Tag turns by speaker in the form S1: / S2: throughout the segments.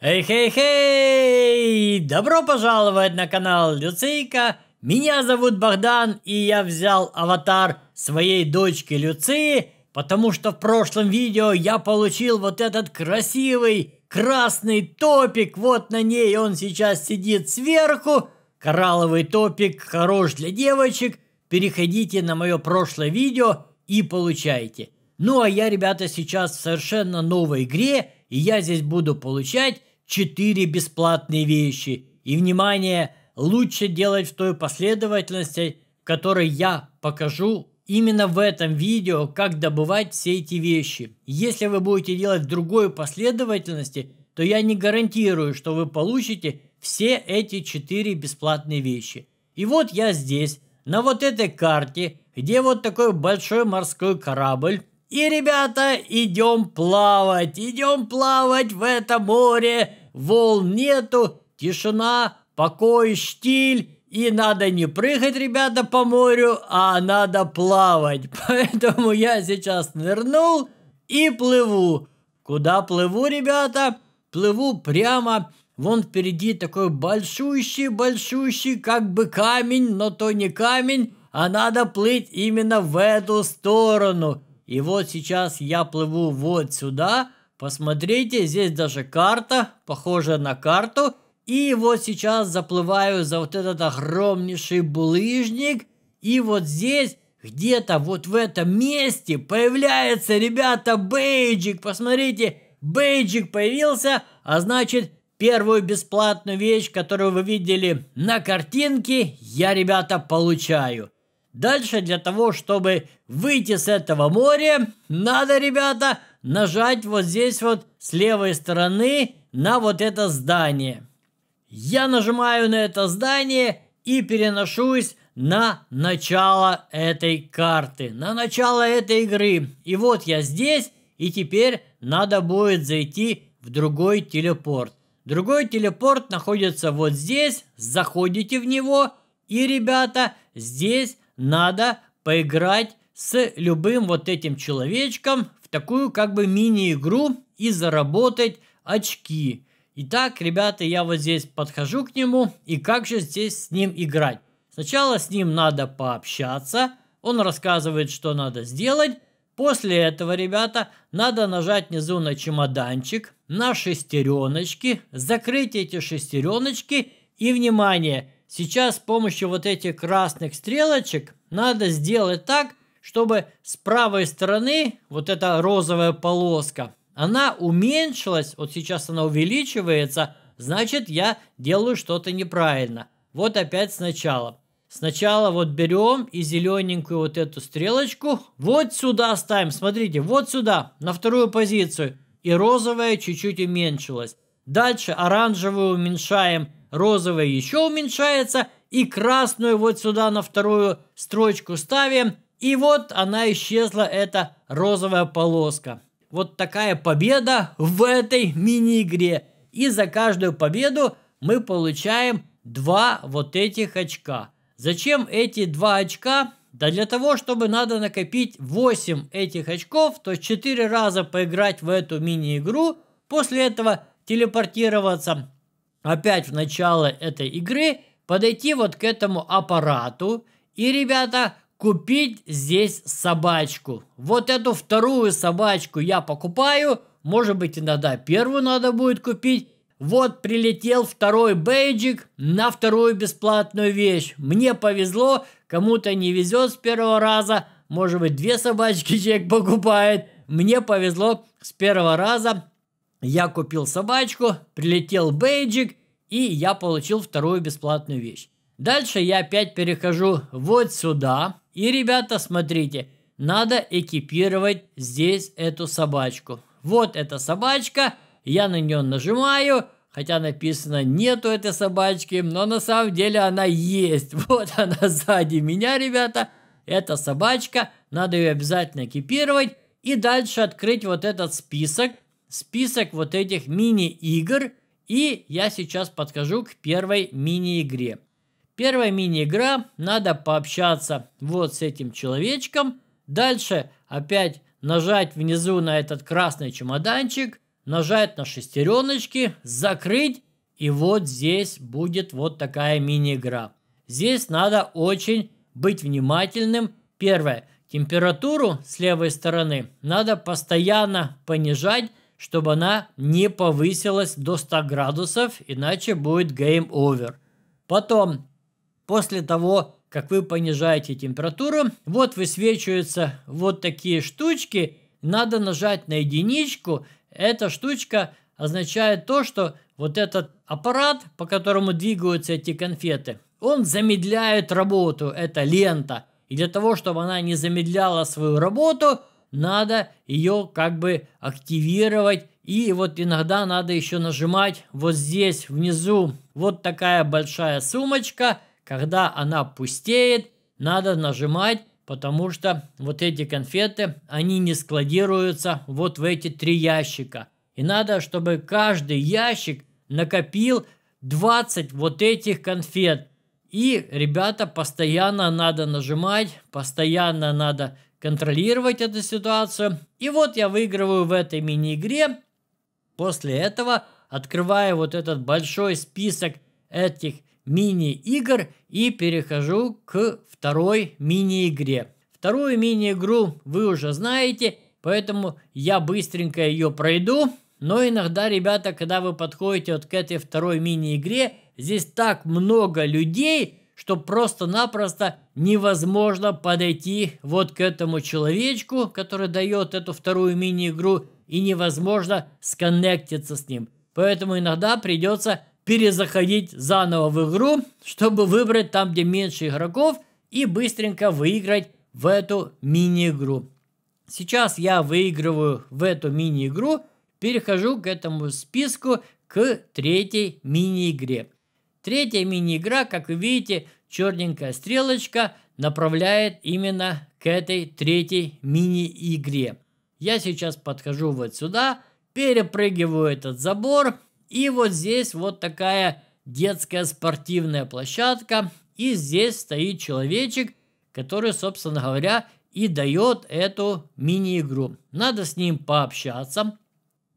S1: Эй, хей, хей! Добро пожаловать на канал Люцейка. Меня зовут Богдан, и я взял аватар своей дочки Люции, потому что в прошлом видео я получил вот этот красивый красный топик. Вот на ней он сейчас сидит сверху. Коралловый топик хорош для девочек. Переходите на мое прошлое видео и получайте. Ну а я, ребята, сейчас в совершенно новой игре, и я здесь буду получать Четыре бесплатные вещи. И, внимание, лучше делать в той последовательности, в которой я покажу именно в этом видео, как добывать все эти вещи. Если вы будете делать в другой последовательности, то я не гарантирую, что вы получите все эти четыре бесплатные вещи. И вот я здесь, на вот этой карте, где вот такой большой морской корабль. И, ребята, идем плавать, идем плавать в это море, волн нету, тишина, покой, штиль. И надо не прыгать, ребята, по морю, а надо плавать. Поэтому я сейчас нырнул и плыву. Куда плыву, ребята? Плыву прямо. Вон впереди такой большущий-большущий, как бы камень, но то не камень, а надо плыть именно в эту сторону. И вот сейчас я плыву вот сюда, Посмотрите, здесь даже карта, похожая на карту. И вот сейчас заплываю за вот этот огромнейший булыжник. И вот здесь, где-то вот в этом месте, появляется, ребята, бейджик. Посмотрите, бейджик появился, а значит, первую бесплатную вещь, которую вы видели на картинке, я, ребята, получаю. Дальше для того, чтобы выйти с этого моря, надо, ребята, нажать вот здесь вот с левой стороны на вот это здание. Я нажимаю на это здание и переношусь на начало этой карты, на начало этой игры. И вот я здесь, и теперь надо будет зайти в другой телепорт. Другой телепорт находится вот здесь, заходите в него, и, ребята, здесь надо поиграть с любым вот этим человечком такую как бы мини-игру и заработать очки. Итак, ребята, я вот здесь подхожу к нему, и как же здесь с ним играть? Сначала с ним надо пообщаться, он рассказывает, что надо сделать. После этого, ребята, надо нажать внизу на чемоданчик, на шестереночки, закрыть эти шестереночки и, внимание, сейчас с помощью вот этих красных стрелочек надо сделать так, чтобы с правой стороны вот эта розовая полоска, она уменьшилась, вот сейчас она увеличивается, значит я делаю что-то неправильно. Вот опять сначала. Сначала вот берем и зелененькую вот эту стрелочку вот сюда ставим, смотрите, вот сюда, на вторую позицию. И розовая чуть-чуть уменьшилась. Дальше оранжевую уменьшаем, розовая еще уменьшается. И красную вот сюда на вторую строчку ставим. И вот она исчезла, эта розовая полоска. Вот такая победа в этой мини-игре. И за каждую победу мы получаем два вот этих очка. Зачем эти два очка? Да для того, чтобы надо накопить 8 этих очков, то есть 4 раза поиграть в эту мини-игру, после этого телепортироваться опять в начало этой игры, подойти вот к этому аппарату. И, ребята, купить здесь собачку. Вот эту вторую собачку я покупаю. Может быть, иногда первую надо будет купить. Вот прилетел второй бейджик на вторую бесплатную вещь. Мне повезло, кому-то не везет с первого раза. Может быть, две собачки человек покупает. Мне повезло с первого раза. Я купил собачку, прилетел бейджик, и я получил вторую бесплатную вещь. Дальше я опять перехожу вот сюда. И, ребята, смотрите, надо экипировать здесь эту собачку. Вот эта собачка, я на нее нажимаю, хотя написано нету этой собачки, но на самом деле она есть. Вот она сзади меня, ребята. Эта собачка, надо ее обязательно экипировать. И дальше открыть вот этот список, список вот этих мини-игр. И я сейчас подскажу к первой мини-игре. Первая мини-игра, надо пообщаться вот с этим человечком. Дальше опять нажать внизу на этот красный чемоданчик, нажать на шестереночки, закрыть, и вот здесь будет вот такая мини-игра. Здесь надо очень быть внимательным. Первое, температуру с левой стороны надо постоянно понижать, чтобы она не повысилась до 100 градусов, иначе будет game over. Потом После того, как вы понижаете температуру, вот высвечиваются вот такие штучки. Надо нажать на единичку. Эта штучка означает то, что вот этот аппарат, по которому двигаются эти конфеты, он замедляет работу, эта лента. И для того, чтобы она не замедляла свою работу, надо ее как бы активировать. И вот иногда надо еще нажимать вот здесь внизу. Вот такая большая сумочка – когда она пустеет, надо нажимать, потому что вот эти конфеты, они не складируются вот в эти три ящика. И надо, чтобы каждый ящик накопил 20 вот этих конфет. И, ребята, постоянно надо нажимать, постоянно надо контролировать эту ситуацию. И вот я выигрываю в этой мини-игре. После этого открываю вот этот большой список этих мини-игр и перехожу к второй мини-игре. Вторую мини-игру вы уже знаете, поэтому я быстренько ее пройду. Но иногда, ребята, когда вы подходите вот к этой второй мини-игре, здесь так много людей, что просто-напросто невозможно подойти вот к этому человечку, который дает эту вторую мини-игру, и невозможно сконнектиться с ним. Поэтому иногда придется перезаходить заново в игру, чтобы выбрать там, где меньше игроков и быстренько выиграть в эту мини-игру. Сейчас я выигрываю в эту мини-игру, перехожу к этому списку к третьей мини-игре. Третья мини-игра, как вы видите, черненькая стрелочка направляет именно к этой третьей мини-игре. Я сейчас подхожу вот сюда, перепрыгиваю этот забор, и вот здесь вот такая детская спортивная площадка. И здесь стоит человечек, который, собственно говоря, и дает эту мини-игру. Надо с ним пообщаться.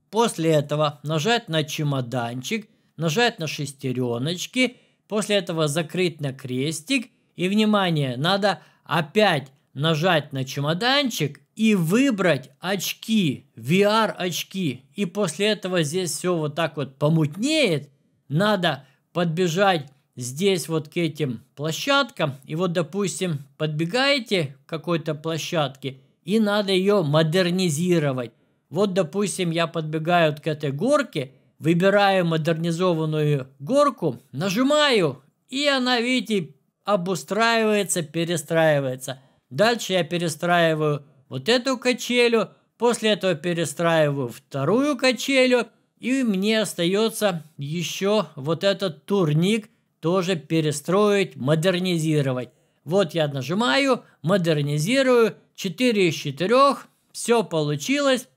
S1: После этого нажать на чемоданчик, нажать на шестереночки, после этого закрыть на крестик. И, внимание, надо опять нажать на чемоданчик и выбрать очки, VR-очки, и после этого здесь все вот так вот помутнеет, надо подбежать здесь вот к этим площадкам, и вот, допустим, подбегаете к какой-то площадке, и надо ее модернизировать. Вот, допустим, я подбегаю к этой горке, выбираю модернизованную горку, нажимаю, и она, видите, обустраивается, перестраивается. Дальше я перестраиваю вот эту качелю, после этого перестраиваю вторую качелю, и мне остается еще вот этот турник тоже перестроить, модернизировать. Вот я нажимаю, модернизирую, 4 из 4, все получилось.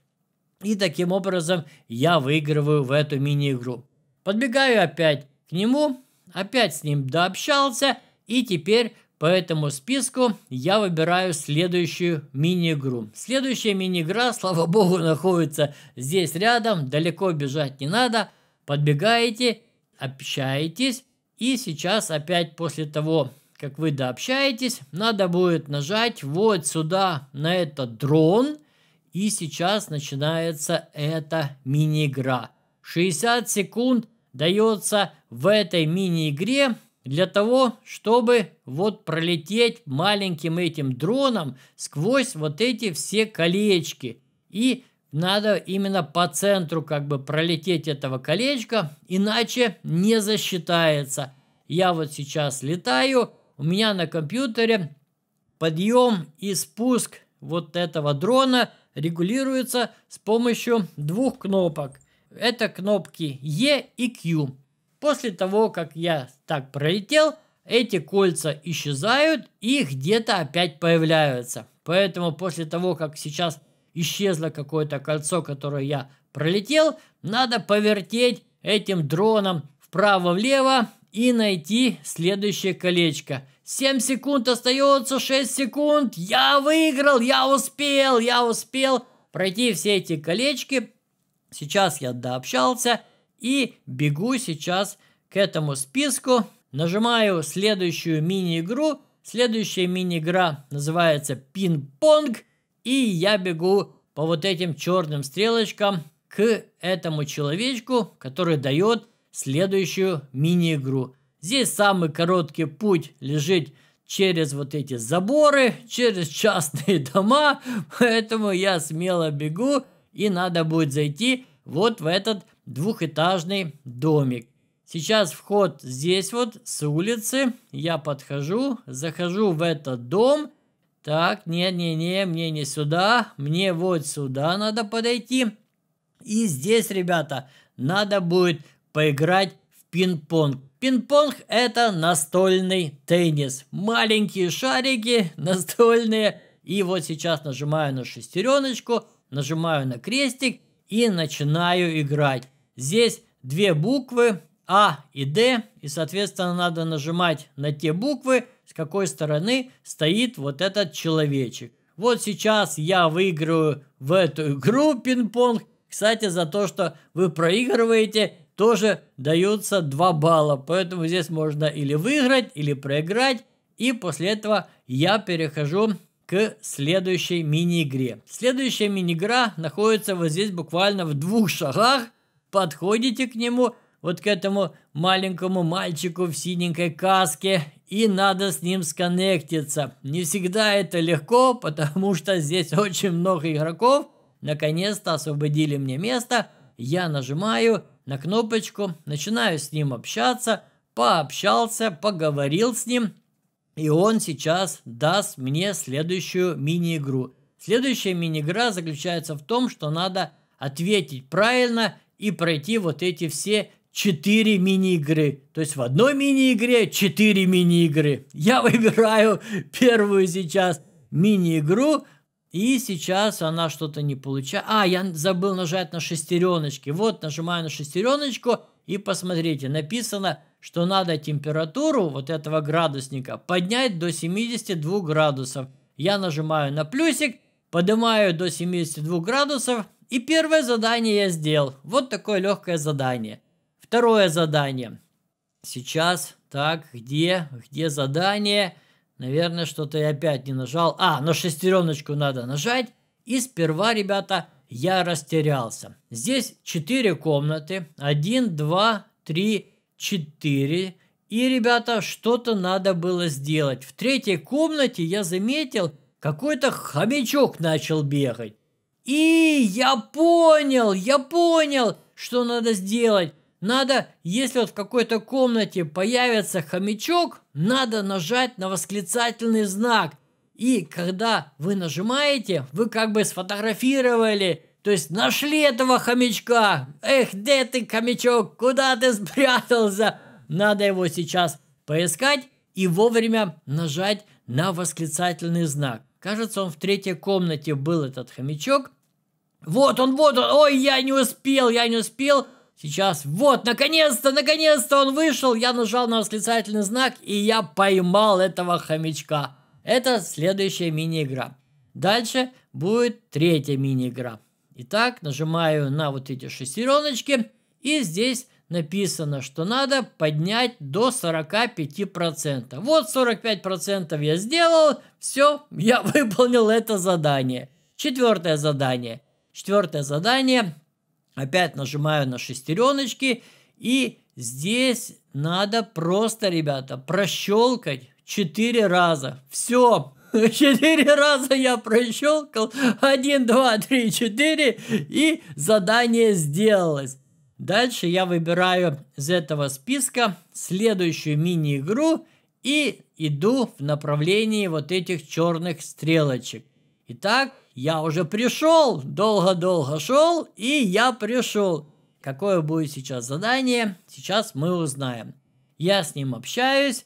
S1: И таким образом я выигрываю в эту мини-игру. Подбегаю опять к нему, опять с ним дообщался, и теперь по этому списку я выбираю следующую мини-игру. Следующая мини-игра, слава богу, находится здесь рядом, далеко бежать не надо. Подбегаете, общаетесь, и сейчас опять после того, как вы дообщаетесь, надо будет нажать вот сюда на этот дрон, и сейчас начинается эта мини-игра. 60 секунд дается в этой мини-игре, для того, чтобы вот пролететь маленьким этим дроном сквозь вот эти все колечки. И надо именно по центру как бы пролететь этого колечка, иначе не засчитается. Я вот сейчас летаю, у меня на компьютере подъем и спуск вот этого дрона регулируется с помощью двух кнопок. Это кнопки E и Q. После того, как я так пролетел, эти кольца исчезают и где-то опять появляются. Поэтому после того, как сейчас исчезло какое-то кольцо, которое я пролетел, надо повертеть этим дроном вправо-влево и найти следующее колечко. 7 секунд остается, 6 секунд. Я выиграл, я успел, я успел пройти все эти колечки. Сейчас я дообщался. И бегу сейчас к этому списку, нажимаю следующую мини-игру. Следующая мини-игра называется пинг-понг. И я бегу по вот этим черным стрелочкам к этому человечку, который дает следующую мини-игру. Здесь самый короткий путь лежит через вот эти заборы, через частные дома, поэтому я смело бегу, и надо будет зайти вот в этот двухэтажный домик. Сейчас вход здесь вот с улицы. Я подхожу, захожу в этот дом. Так, не-не-не, мне не сюда, мне вот сюда надо подойти. И здесь, ребята, надо будет поиграть в пинг-понг. Пинг-понг – это настольный теннис. Маленькие шарики настольные. И вот сейчас нажимаю на шестереночку, нажимаю на крестик и начинаю играть. Здесь две буквы А и Д, и, соответственно, надо нажимать на те буквы, с какой стороны стоит вот этот человечек. Вот сейчас я выиграю в эту игру пинг-понг. Кстати, за то, что вы проигрываете, тоже даются 2 балла. Поэтому здесь можно или выиграть, или проиграть. И после этого я перехожу к следующей мини-игре. Следующая мини-игра находится вот здесь буквально в двух шагах подходите к нему, вот к этому маленькому мальчику в синенькой каске, и надо с ним сконнектиться. Не всегда это легко, потому что здесь очень много игроков. Наконец-то освободили мне место. Я нажимаю на кнопочку, начинаю с ним общаться, пообщался, поговорил с ним, и он сейчас даст мне следующую мини-игру. Следующая мини-игра заключается в том, что надо ответить правильно и пройти вот эти все четыре мини-игры. То есть в одной мини-игре четыре мини-игры. Я выбираю первую сейчас мини-игру, и сейчас она что-то не получает. А, я забыл нажать на шестереночки. Вот, нажимаю на шестереночку, и посмотрите, написано, что надо температуру вот этого градусника поднять до 72 градусов. Я нажимаю на плюсик, поднимаю до 72 градусов, и первое задание я сделал. Вот такое легкое задание. Второе задание. Сейчас, так, где, где задание? Наверное, что-то я опять не нажал. А, на шестереночку надо нажать. И сперва, ребята, я растерялся. Здесь 4 комнаты. 1, 2, 3, 4. И, ребята, что-то надо было сделать. В третьей комнате я заметил, какой-то хомячок начал бегать. И я понял, я понял, что надо сделать. Надо, если вот в какой-то комнате появится хомячок, надо нажать на восклицательный знак. И когда вы нажимаете, вы как бы сфотографировали, то есть нашли этого хомячка. Эх, где ты, хомячок, куда ты спрятался? Надо его сейчас поискать и вовремя нажать на восклицательный знак. Кажется, он в третьей комнате был этот хомячок, вот он, вот он. Ой, я не успел, я не успел. Сейчас, вот, наконец-то, наконец-то он вышел. Я нажал на восклицательный знак, и я поймал этого хомячка. Это следующая мини-игра. Дальше будет третья мини-игра. Итак, нажимаю на вот эти шестереночки, и здесь написано, что надо поднять до 45%. Вот 45% я сделал, все, я выполнил это задание. Четвертое задание. Четвертое задание. Опять нажимаю на шестереночки. И здесь надо просто, ребята, прощелкать 4 раза. Все. Четыре раза я прощелкал. Один, два, три, четыре. И задание сделалось. Дальше я выбираю из этого списка следующую мини-игру и иду в направлении вот этих черных стрелочек. Итак, я уже пришел, долго-долго шел, и я пришел. Какое будет сейчас задание, сейчас мы узнаем. Я с ним общаюсь,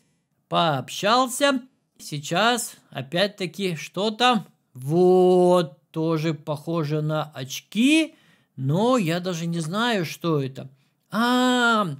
S1: пообщался. Сейчас, опять-таки, что там? Вот, тоже похоже на очки, но я даже не знаю, что это. А, -а, -а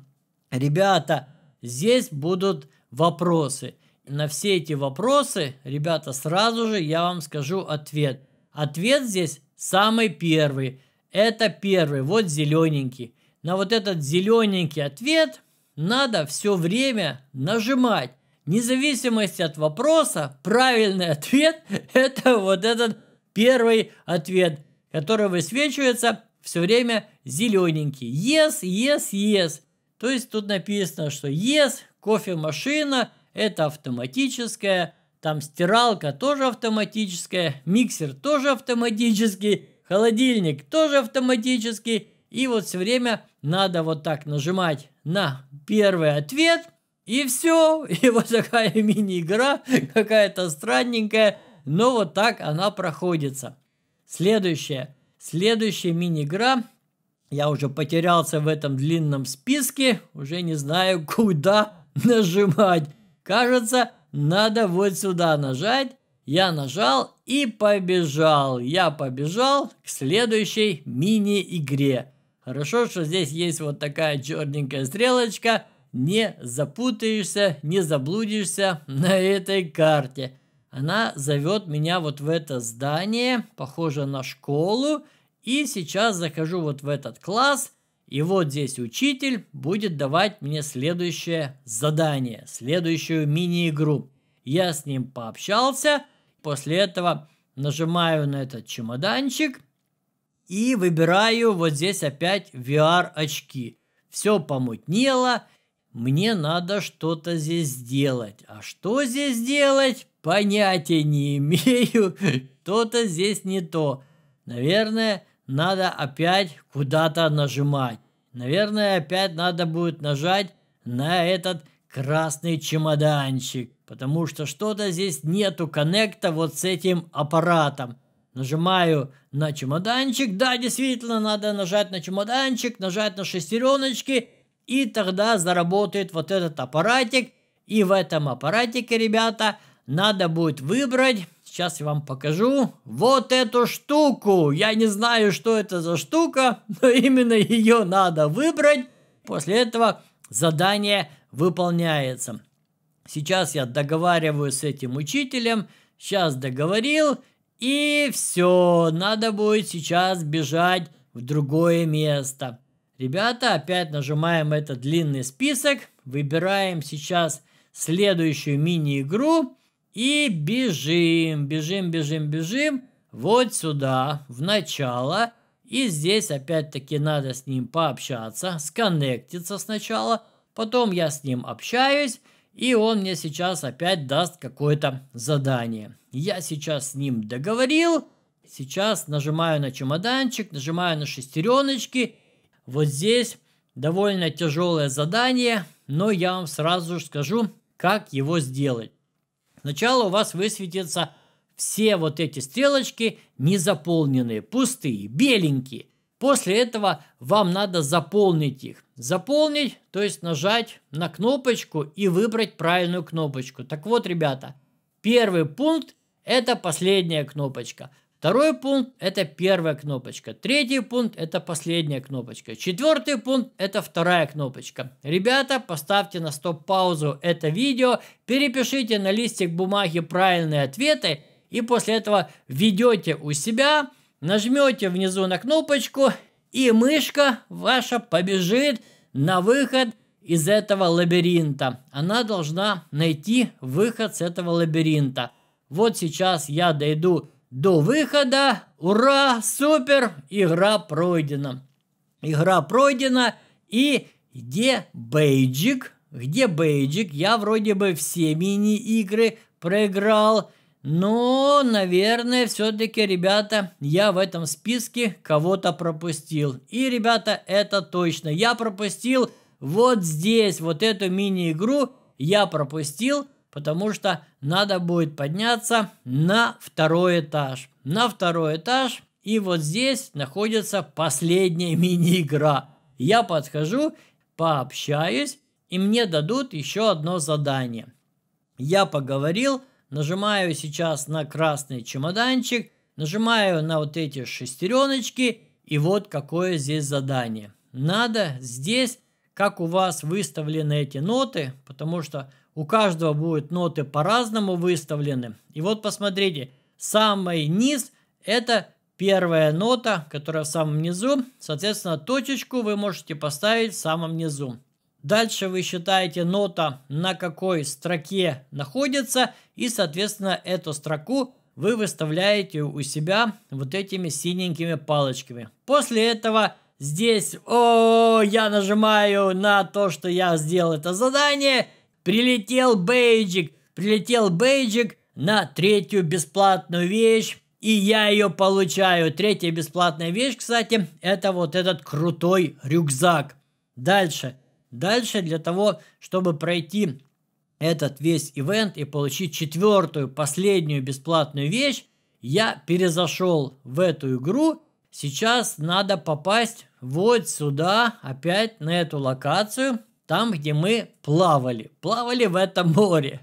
S1: ребята, здесь будут вопросы. На все эти вопросы, ребята, сразу же я вам скажу ответ. Ответ здесь самый первый. Это первый, вот зелененький. На вот этот зелененький ответ надо все время нажимать. Вне зависимости от вопроса, правильный ответ – это вот этот первый ответ, который высвечивается все время зелененький. Yes, yes, yes. То есть тут написано, что yes, кофемашина – это автоматическая там стиралка тоже автоматическая, миксер тоже автоматический, холодильник тоже автоматический. И вот все время надо вот так нажимать на первый ответ. И все. И вот такая мини-игра, какая-то странненькая. Но вот так она проходится. Следующая. Следующая мини-игра. Я уже потерялся в этом длинном списке. Уже не знаю, куда нажимать. Кажется, надо вот сюда нажать. Я нажал и побежал. Я побежал к следующей мини-игре. Хорошо, что здесь есть вот такая черненькая стрелочка. Не запутаешься, не заблудишься на этой карте. Она зовет меня вот в это здание, похоже на школу. И сейчас захожу вот в этот класс – и вот здесь учитель будет давать мне следующее задание, следующую мини-игру. Я с ним пообщался, после этого нажимаю на этот чемоданчик и выбираю вот здесь опять VR-очки. Все помутнело, мне надо что-то здесь сделать. А что здесь делать, понятия не имею. Что-то здесь не то. Наверное, надо опять куда-то нажимать. Наверное, опять надо будет нажать на этот красный чемоданчик, потому что что-то здесь нету коннекта вот с этим аппаратом. Нажимаю на чемоданчик. Да, действительно, надо нажать на чемоданчик, нажать на шестереночки, и тогда заработает вот этот аппаратик. И в этом аппаратике, ребята, надо будет выбрать. Сейчас я вам покажу вот эту штуку. Я не знаю, что это за штука, но именно ее надо выбрать. После этого задание выполняется. Сейчас я договариваю с этим учителем. Сейчас договорил. И все, надо будет сейчас бежать в другое место. Ребята, опять нажимаем этот длинный список. Выбираем сейчас следующую мини-игру. И бежим, бежим, бежим, бежим вот сюда, в начало. И здесь опять-таки надо с ним пообщаться, сконнектиться сначала. Потом я с ним общаюсь, и он мне сейчас опять даст какое-то задание. Я сейчас с ним договорил. Сейчас нажимаю на чемоданчик, нажимаю на шестереночки. Вот здесь довольно тяжелое задание, но я вам сразу же скажу, как его сделать. Сначала у вас высветятся все вот эти стрелочки незаполненные, пустые, беленькие. После этого вам надо заполнить их. Заполнить, то есть нажать на кнопочку и выбрать правильную кнопочку. Так вот, ребята, первый пункт – это последняя кнопочка – Второй пункт – это первая кнопочка. Третий пункт – это последняя кнопочка. Четвертый пункт – это вторая кнопочка. Ребята, поставьте на стоп-паузу это видео, перепишите на листик бумаги правильные ответы и после этого ведете у себя, нажмете внизу на кнопочку и мышка ваша побежит на выход из этого лабиринта. Она должна найти выход с этого лабиринта. Вот сейчас я дойду до выхода. Ура, супер, игра пройдена. Игра пройдена. И где бейджик? Где бейджик? Я вроде бы все мини-игры проиграл. Но, наверное, все-таки, ребята, я в этом списке кого-то пропустил. И, ребята, это точно. Я пропустил вот здесь, вот эту мини-игру я пропустил потому что надо будет подняться на второй этаж. На второй этаж, и вот здесь находится последняя мини-игра. Я подхожу, пообщаюсь, и мне дадут еще одно задание. Я поговорил, нажимаю сейчас на красный чемоданчик, нажимаю на вот эти шестереночки, и вот какое здесь задание. Надо здесь, как у вас выставлены эти ноты, потому что у каждого будут ноты по-разному выставлены. И вот посмотрите, самый низ это первая нота, которая в самом низу. Соответственно, точечку вы можете поставить в самом низу. Дальше вы считаете нота на какой строке находится и, соответственно, эту строку вы выставляете у себя вот этими синенькими палочками. После этого здесь, о, я нажимаю на то, что я сделал это задание – Прилетел бейджик, прилетел бейджик на третью бесплатную вещь. И я ее получаю. Третья бесплатная вещь, кстати, это вот этот крутой рюкзак. Дальше. Дальше для того, чтобы пройти этот весь ивент и получить четвертую, последнюю бесплатную вещь, я перезашел в эту игру. Сейчас надо попасть вот сюда, опять на эту локацию там, где мы плавали. Плавали в этом море.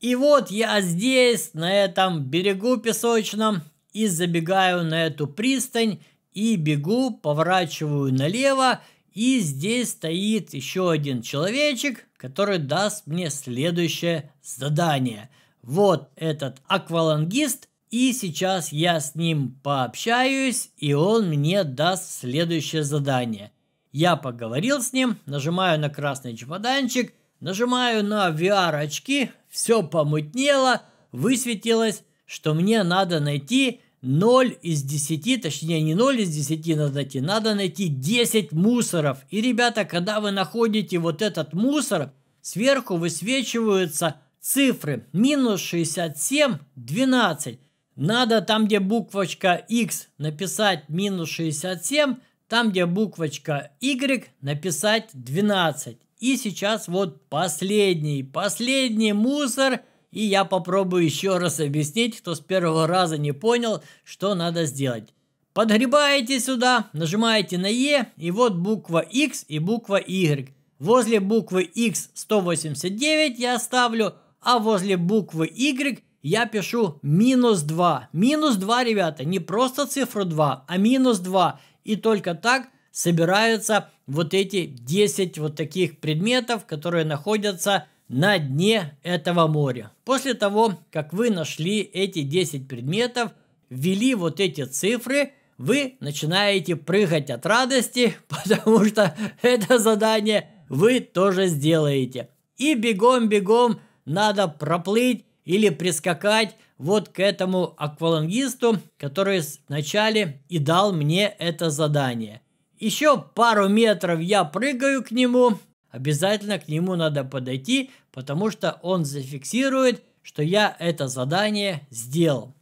S1: И вот я здесь, на этом берегу песочном, и забегаю на эту пристань, и бегу, поворачиваю налево, и здесь стоит еще один человечек, который даст мне следующее задание. Вот этот аквалангист, и сейчас я с ним пообщаюсь, и он мне даст следующее задание. Я поговорил с ним, нажимаю на красный чемоданчик, нажимаю на VR-очки, все помутнело, высветилось, что мне надо найти 0 из 10, точнее не 0 из 10 надо найти, надо найти 10 мусоров. И, ребята, когда вы находите вот этот мусор, сверху высвечиваются цифры минус 67, 12. Надо там, где буквочка X, написать минус 67, там, где буквочка Y, написать 12. И сейчас вот последний, последний мусор. И я попробую еще раз объяснить, кто с первого раза не понял, что надо сделать. Подгребаете сюда, нажимаете на E, и вот буква X и буква Y. Возле буквы X 189 я ставлю, а возле буквы Y я пишу минус 2. Минус 2, ребята, не просто цифру 2, а минус 2. И только так собираются вот эти 10 вот таких предметов, которые находятся на дне этого моря. После того, как вы нашли эти 10 предметов, ввели вот эти цифры, вы начинаете прыгать от радости, потому что это задание вы тоже сделаете. И бегом-бегом надо проплыть или прискакать вот к этому аквалангисту, который вначале и дал мне это задание. Еще пару метров я прыгаю к нему, обязательно к нему надо подойти, потому что он зафиксирует, что я это задание сделал.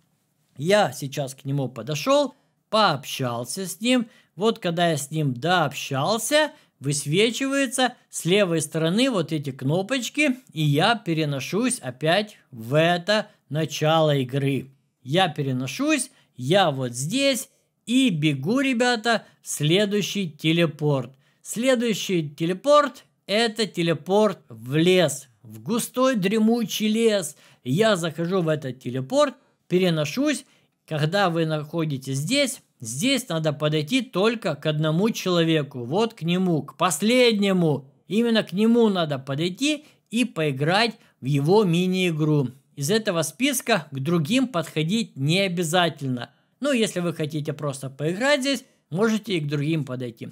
S1: Я сейчас к нему подошел, пообщался с ним. Вот когда я с ним дообщался, Высвечиваются с левой стороны вот эти кнопочки, и я переношусь опять в это начало игры. Я переношусь, я вот здесь, и бегу, ребята, в следующий телепорт. Следующий телепорт – это телепорт в лес, в густой дремучий лес. Я захожу в этот телепорт, переношусь. Когда вы находитесь здесь, Здесь надо подойти только к одному человеку, вот к нему, к последнему. Именно к нему надо подойти и поиграть в его мини-игру. Из этого списка к другим подходить не обязательно. Ну, если вы хотите просто поиграть здесь, можете и к другим подойти.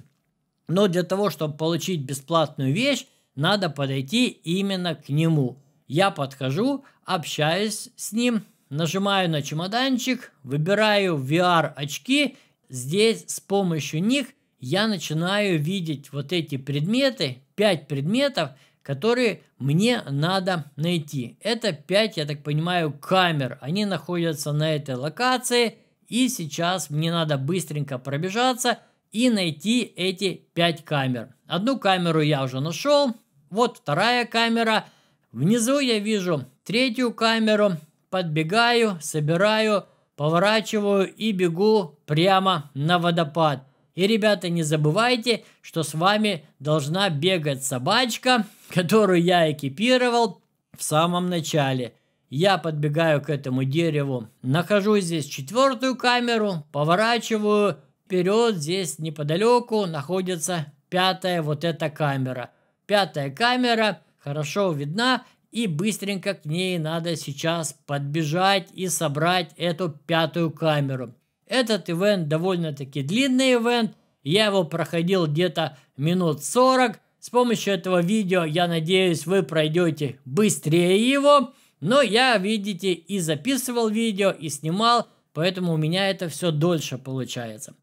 S1: Но для того, чтобы получить бесплатную вещь, надо подойти именно к нему. Я подхожу, общаюсь с ним, Нажимаю на чемоданчик, выбираю VR очки. Здесь с помощью них я начинаю видеть вот эти предметы, 5 предметов, которые мне надо найти. Это 5, я так понимаю, камер. Они находятся на этой локации. И сейчас мне надо быстренько пробежаться и найти эти 5 камер. Одну камеру я уже нашел. Вот вторая камера. Внизу я вижу третью камеру подбегаю, собираю, поворачиваю и бегу прямо на водопад. И, ребята, не забывайте, что с вами должна бегать собачка, которую я экипировал в самом начале. Я подбегаю к этому дереву, нахожу здесь четвертую камеру, поворачиваю вперед, здесь неподалеку находится пятая вот эта камера. Пятая камера хорошо видна, и быстренько к ней надо сейчас подбежать и собрать эту пятую камеру. Этот ивент довольно-таки длинный ивент. Я его проходил где-то минут 40. С помощью этого видео, я надеюсь, вы пройдете быстрее его. Но я, видите, и записывал видео, и снимал, поэтому у меня это все дольше получается.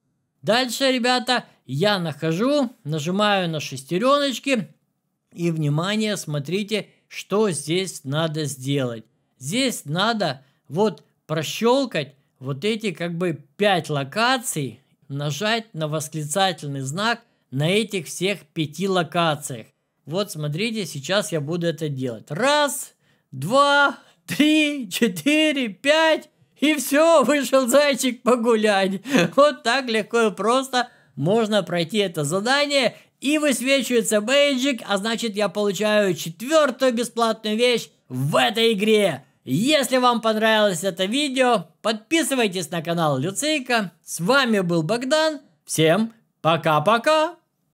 S1: Дальше, ребята, я нахожу, нажимаю на шестереночки, и, внимание, смотрите, что здесь надо сделать. Здесь надо вот прощелкать вот эти как бы 5 локаций, нажать на восклицательный знак на этих всех пяти локациях. Вот смотрите, сейчас я буду это делать. Раз, два, три, четыре, пять. И все, вышел зайчик погулять. Вот так легко и просто можно пройти это задание и высвечивается бейджик, а значит я получаю четвертую бесплатную вещь в этой игре. Если вам понравилось это видео, подписывайтесь на канал Люцейка. С вами был Богдан. Всем пока-пока!